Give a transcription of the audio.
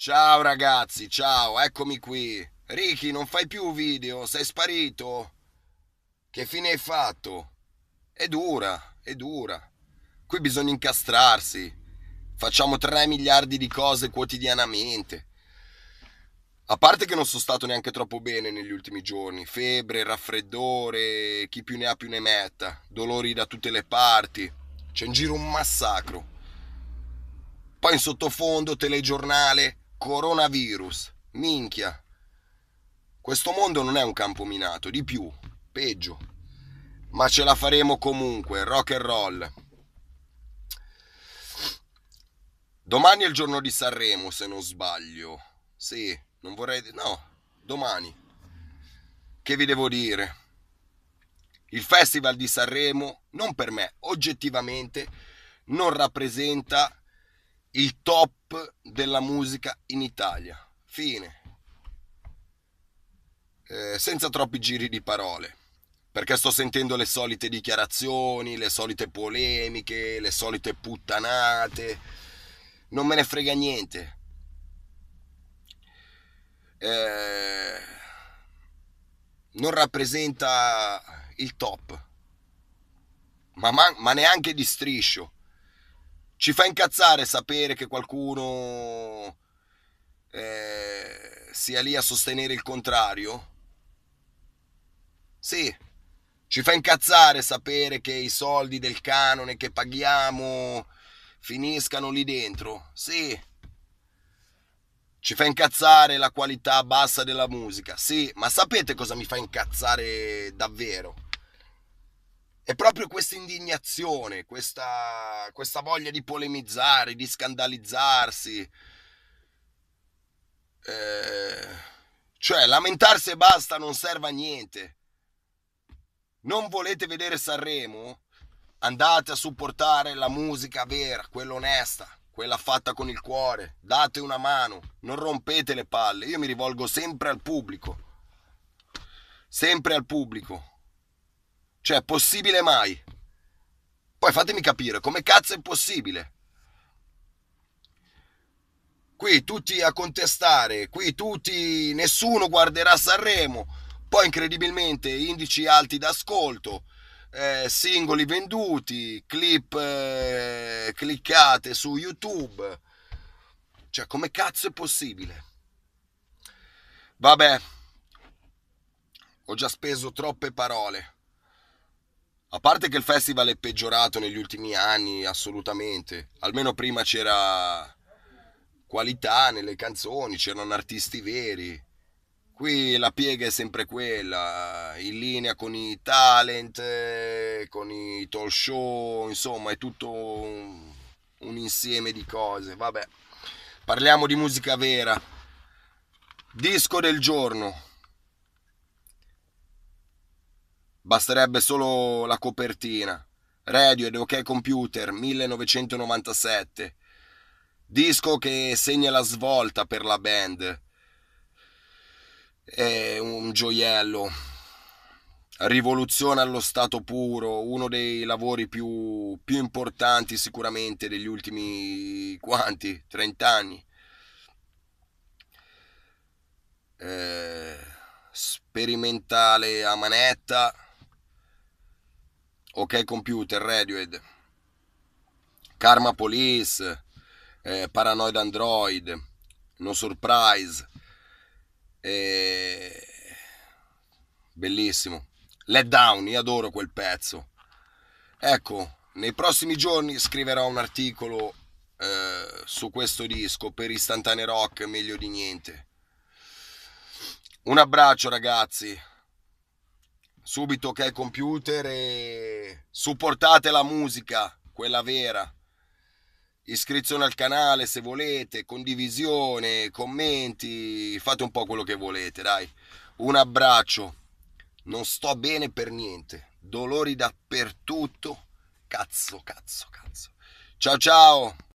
Ciao ragazzi, ciao, eccomi qui. Ricky, non fai più video, sei sparito. Che fine hai fatto? È dura, è dura. Qui bisogna incastrarsi. Facciamo 3 miliardi di cose quotidianamente. A parte che non sono stato neanche troppo bene negli ultimi giorni. Febbre, raffreddore, chi più ne ha più ne metta. Dolori da tutte le parti. C'è in giro un massacro. Poi in sottofondo telegiornale Coronavirus. Minchia. Questo mondo non è un campo minato, di più, peggio. Ma ce la faremo comunque, rock and roll. Domani è il giorno di Sanremo, se non sbaglio. Sì, non vorrei... No, domani. Che vi devo dire? Il Festival di Sanremo, non per me, oggettivamente, non rappresenta il top top della musica in Italia. Fine. Eh, senza troppi giri di parole, perché sto sentendo le solite dichiarazioni, le solite polemiche, le solite puttanate. Non me ne frega niente. Eh, non rappresenta il top, ma, ma, ma neanche di striscio ci fa incazzare sapere che qualcuno eh, sia lì a sostenere il contrario? Sì, ci fa incazzare sapere che i soldi del canone che paghiamo finiscano lì dentro? Sì. Ci fa incazzare la qualità bassa della musica? Sì, ma sapete cosa mi fa incazzare davvero? E proprio questa indignazione, questa, questa voglia di polemizzare, di scandalizzarsi, eh, cioè lamentarsi e basta non serve a niente. Non volete vedere Sanremo? Andate a supportare la musica vera, quella onesta, quella fatta con il cuore. Date una mano, non rompete le palle. Io mi rivolgo sempre al pubblico. Sempre al pubblico. Cioè, possibile mai? Poi fatemi capire, come cazzo è possibile? Qui tutti a contestare, qui tutti, nessuno guarderà Sanremo, poi incredibilmente indici alti d'ascolto, eh, singoli venduti, clip eh, cliccate su YouTube. Cioè, come cazzo è possibile? Vabbè, ho già speso troppe parole. A parte che il festival è peggiorato negli ultimi anni, assolutamente. Almeno prima c'era qualità nelle canzoni, c'erano artisti veri. Qui la piega è sempre quella, in linea con i talent, con i talk show, insomma è tutto un, un insieme di cose. Vabbè, parliamo di musica vera. Disco del giorno. Basterebbe solo la copertina. Radio ed OK Computer 1997. Disco che segna la svolta per la band. È un gioiello. Rivoluzione allo stato puro, uno dei lavori più, più importanti sicuramente degli ultimi quanti, 30 anni. Eh, sperimentale a manetta Ok Computer, Radiohead, Karma Police, eh, Paranoid Android, No Surprise, eh, bellissimo. Let Down, io adoro quel pezzo. Ecco, nei prossimi giorni scriverò un articolo eh, su questo disco per istantanee rock, meglio di niente. Un abbraccio ragazzi subito che è computer e supportate la musica, quella vera. Iscrizione al canale se volete, condivisione, commenti, fate un po' quello che volete, dai. Un abbraccio. Non sto bene per niente, dolori dappertutto. Cazzo, cazzo, cazzo. Ciao ciao.